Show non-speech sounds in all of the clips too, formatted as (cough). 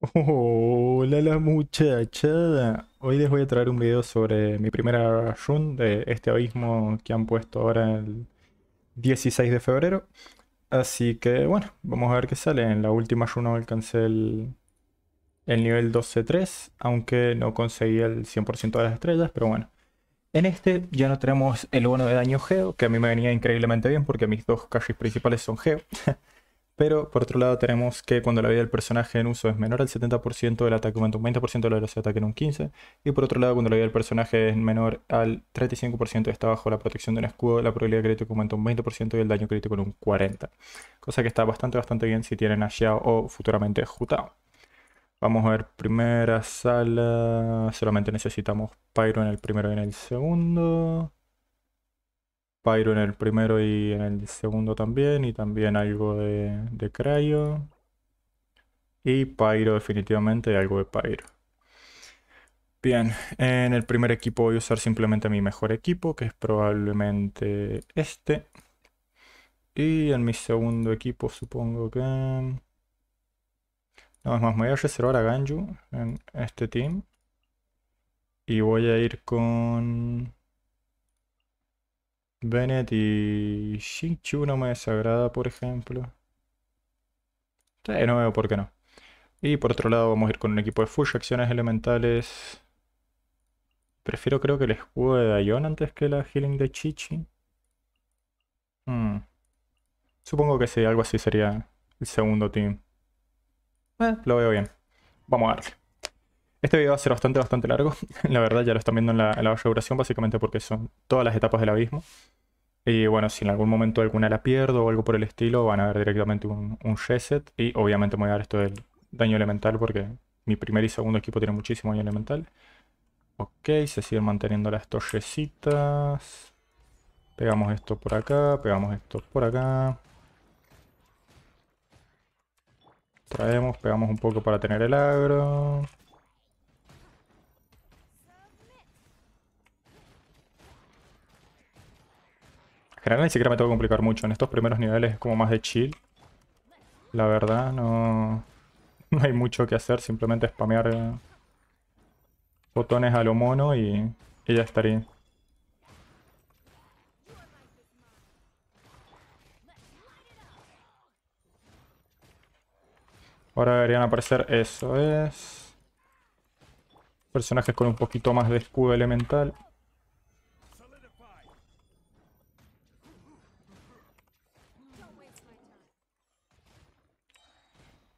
Hola la muchachada. Hoy les voy a traer un video sobre mi primera run de este abismo que han puesto ahora el 16 de febrero. Así que bueno, vamos a ver qué sale. En la última run alcancé el, nivel 12-3, aunque no conseguí el 100% de las estrellas, pero bueno. En este ya no tenemos el bono de daño geo, que a mí me venía increíblemente bien porque mis dos calles principales son geo. (laughs) Pero por otro lado tenemos que cuando la vida del personaje en uso es menor al 70% del ataque aumenta un 20%, la velocidad de ataque en un 15%. Y por otro lado cuando la vida del personaje es menor al 35% está bajo la protección de un escudo, la probabilidad crítica aumenta un 20% y el daño crítico en un 40%. Cosa que está bastante bastante bien si tienen a o futuramente Jutao. Vamos a ver primera sala, solamente necesitamos Pyro en el primero y en el segundo. Pyro en el primero y en el segundo también. Y también algo de, de Cryo. Y Pyro, definitivamente, algo de Pyro. Bien, en el primer equipo voy a usar simplemente mi mejor equipo, que es probablemente este. Y en mi segundo equipo supongo que... No, es más, me voy a reservar a Ganju en este team. Y voy a ir con... Bennett y Shinchu no me desagrada, por ejemplo. Sí, no veo por qué no. Y por otro lado vamos a ir con un equipo de Fush, acciones elementales. Prefiero creo que el escudo de Dayon antes que la healing de Chichi. Hmm. Supongo que sí, algo así sería el segundo team. Eh, lo veo bien. Vamos a darle. Este video va a ser bastante, bastante largo. (laughs) La verdad ya lo están viendo en la, en la baja duración, básicamente porque son todas las etapas del abismo. Y bueno, si en algún momento alguna la pierdo o algo por el estilo, van a ver directamente un, un reset. Y obviamente voy a dar esto del daño elemental porque mi primer y segundo equipo tiene muchísimo daño elemental. Ok, se siguen manteniendo las torrecitas. Pegamos esto por acá, pegamos esto por acá. Traemos, pegamos un poco para tener el agro. En ni siquiera me tengo que complicar mucho. En estos primeros niveles es como más de chill. La verdad, no, (laughs) no hay mucho que hacer. Simplemente spamear eh, botones a lo mono y, ya estaría. Ahora deberían aparecer, eso es. Personajes con un poquito más de escudo elemental.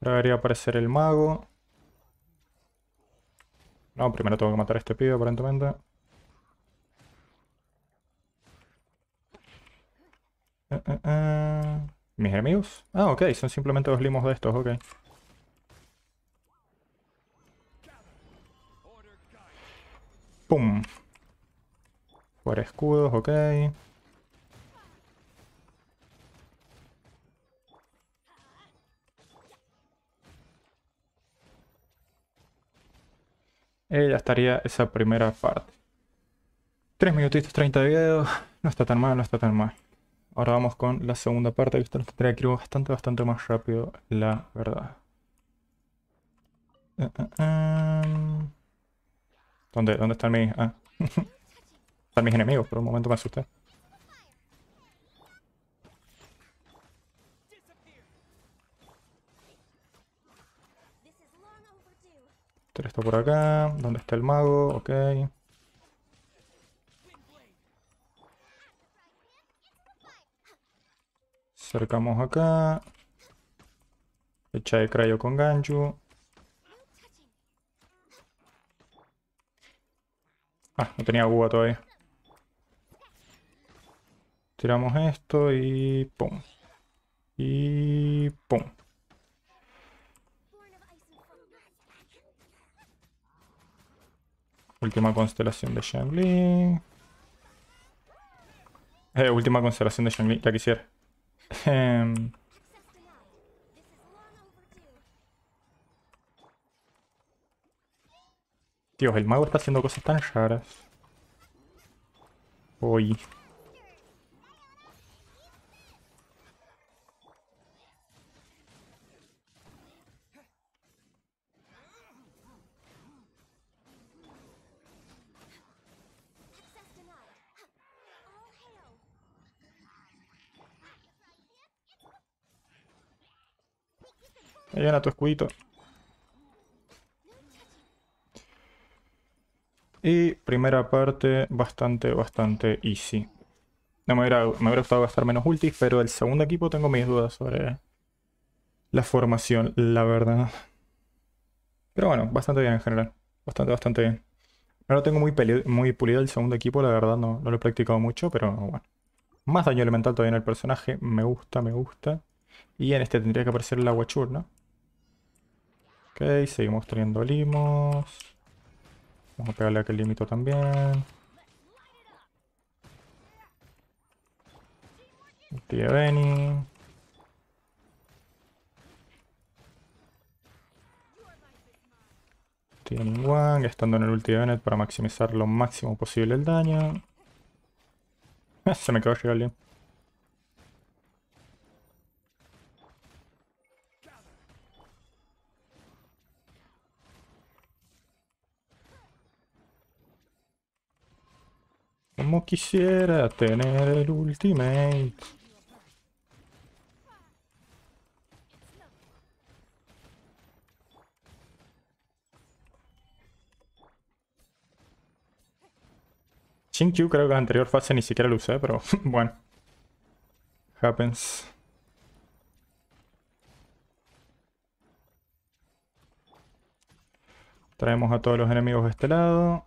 Ahora debería aparecer el mago. No, primero tengo que matar a este pibe aparentemente. Eh, eh, eh. ¿Mis enemigos? Ah, ok, son simplemente dos limos de estos, ok. ¡Pum! Fuera escudos, ok. Eh, ya estaría esa primera parte. 3 minutitos 30 de video. No está tan mal, no está tan mal. Ahora vamos con la segunda parte, que nos tendría que ir bastante, bastante más rápido, la verdad. Eh, eh, em. ¿Dónde, dónde están mis...? Ah? (laughs) están mis enemigos, por un momento me asusté. Esto por acá. ¿Dónde está el mago? Ok. Cercamos acá. Echa de crayo con gancho. Ah, no tenía agua todavía. Tiramos esto y... ¡Pum! Y... ¡Pum! Última constelación de Shangli. Eh, última constelación de Shangli, ya quisiera. Em, Dios, el mago está haciendo cosas tan raras. Uy. Llena tu escudito. Y primera parte bastante, bastante easy. No me hubiera, me hubiera gustado gastar menos ultis, pero el segundo equipo tengo mis dudas sobre la formación, la verdad. Pero bueno, bastante bien en general. Bastante, bastante bien. No tengo muy, muy pulido el segundo equipo, la verdad no, lo he practicado mucho, pero bueno. Más daño elemental todavía en el personaje, me gusta, me gusta. Y en este tendría que aparecer el aguachur, ¿no? Ok, seguimos teniendo limos. Vamos a pegarle a aquel limito también. Tío Benny. Wang, Estando en el ulti de Bennett para maximizar lo máximo posible el daño. (laughs) Se me quedó llegar bien. Como quisiera tener el ultimate. Q creo que la anterior fase ni siquiera lo usé, pero (laughs) bueno. Happens. Traemos a todos los enemigos de este lado.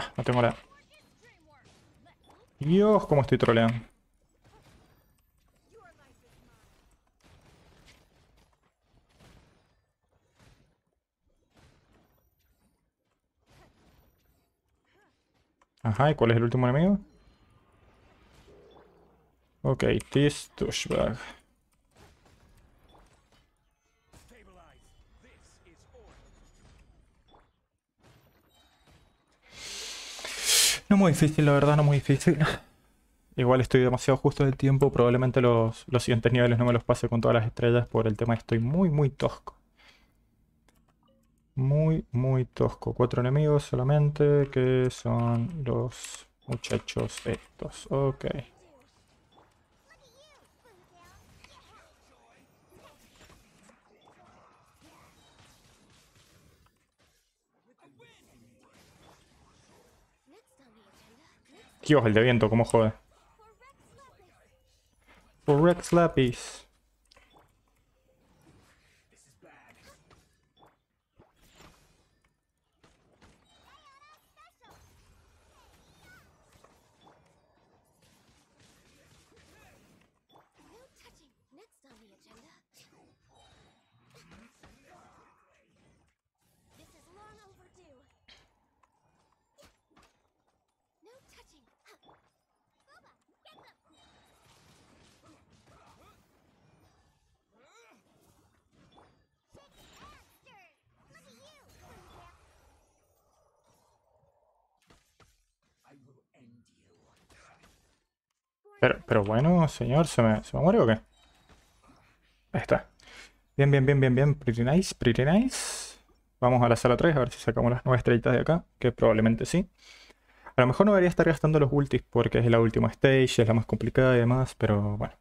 Ah, no tengo la... Dios, cómo estoy troleando. Ajá, ¿y cuál es el último enemigo? Ok, Tistushbag. No muy difícil, la verdad, no muy difícil. (laughs) Igual estoy demasiado justo del tiempo, probablemente los, siguientes niveles no me los pase con todas las estrellas por el tema estoy muy, muy tosco. Muy, muy tosco. Cuatro enemigos solamente, que son los muchachos estos. Ok. Dios, el de viento, cómo jode. Por Rex Lapis. Pero, bueno, señor, ¿se me, ¿se me muere o qué? Ahí está. Bien, bien, bien, bien, bien. Pretty nice, pretty nice. Vamos a la sala 3 a ver si sacamos las nuevas estrellitas de acá, que probablemente sí. A lo mejor no debería estar gastando los ultis porque es la última stage, es la más complicada y demás, pero bueno.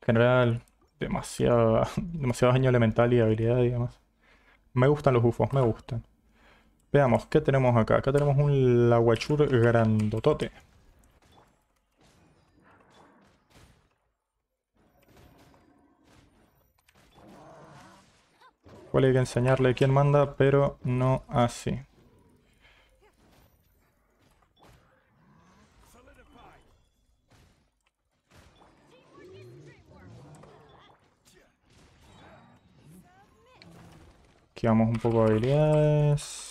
En general, demasiada, (laughs) demasiado daño elemental y habilidad y demás. Me gustan los bufos, me gustan. Veamos, ¿qué tenemos acá? Acá tenemos un laguachur grandotote. cual hay que enseñarle quién manda, pero no así. Quedamos un poco de habilidades.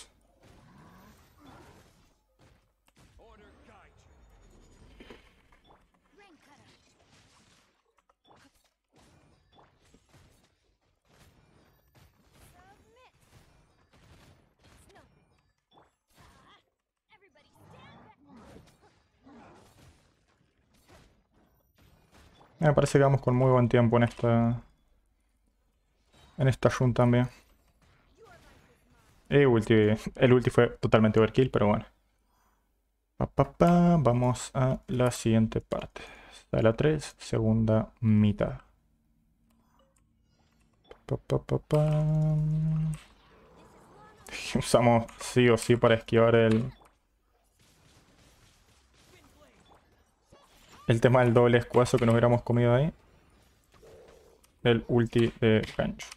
Me parece que vamos con muy buen tiempo en esta... En esta run también. Y eh, ulti, el ulti fue totalmente overkill, pero bueno. Pa, Vamos a la siguiente parte. Está la 3, segunda mitad. (laughs) Usamos sí o sí para esquivar el, El tema del doble escuazo que nos hubiéramos comido ahí. El ulti de gancho.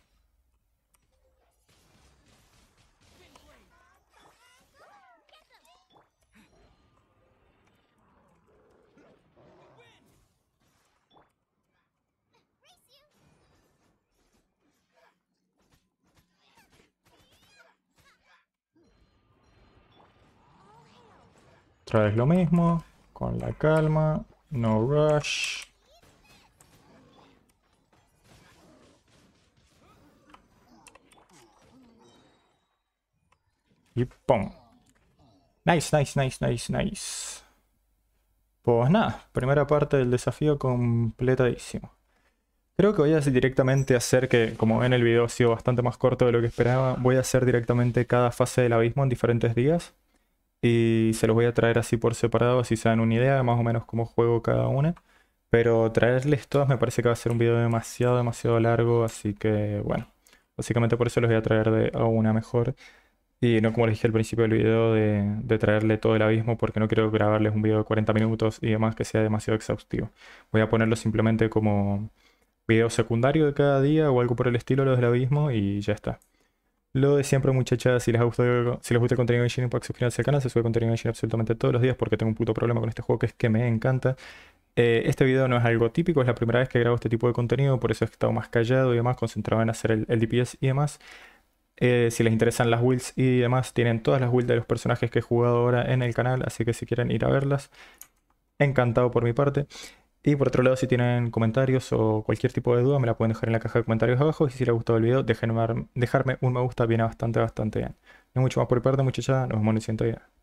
Otra vez lo mismo, con la calma. No rush. Y ¡pum! Nice, nice, nice, nice, nice. Pues nada, primera parte del desafío completadísimo. Creo que voy a directamente hacer que, como ven el video ha sido bastante más corto de lo que esperaba, voy a hacer directamente cada fase del abismo en diferentes días y se los voy a traer así por separado, así se dan una idea más o menos cómo juego cada una. Pero traerles todas me parece que va a ser un video demasiado, demasiado largo, así que bueno, básicamente por eso los voy a traer de a una mejor. Y no como les dije al principio del video de, de, traerle todo el abismo porque no quiero grabarles un video de 40 minutos y demás que sea demasiado exhaustivo. Voy a ponerlo simplemente como video secundario de cada día o algo por el estilo, los del abismo y ya está. Lo de siempre, muchachas, si les gusta, si les gusta el contenido de Engine Impact, suscríbanse al canal, se sube contenido de Engine absolutamente todos los días porque tengo un puto problema con este juego que es que me encanta. Eh, este video no es algo típico, es la primera vez que grabo este tipo de contenido, por eso he estado más callado y demás, concentrado en hacer el, DPS y demás. Eh, si les interesan las builds y demás, tienen todas las builds de los personajes que he jugado ahora en el canal, así que si quieren ir a verlas, encantado por mi parte. Y por otro lado, si tienen comentarios o cualquier tipo de duda, me la pueden dejar en la caja de comentarios abajo. Y si les ha gustado el video, dejarme, un me gusta, viene bastante, bastante bien. No mucho más por parte, muchachas, Nos vemos en el siguiente video.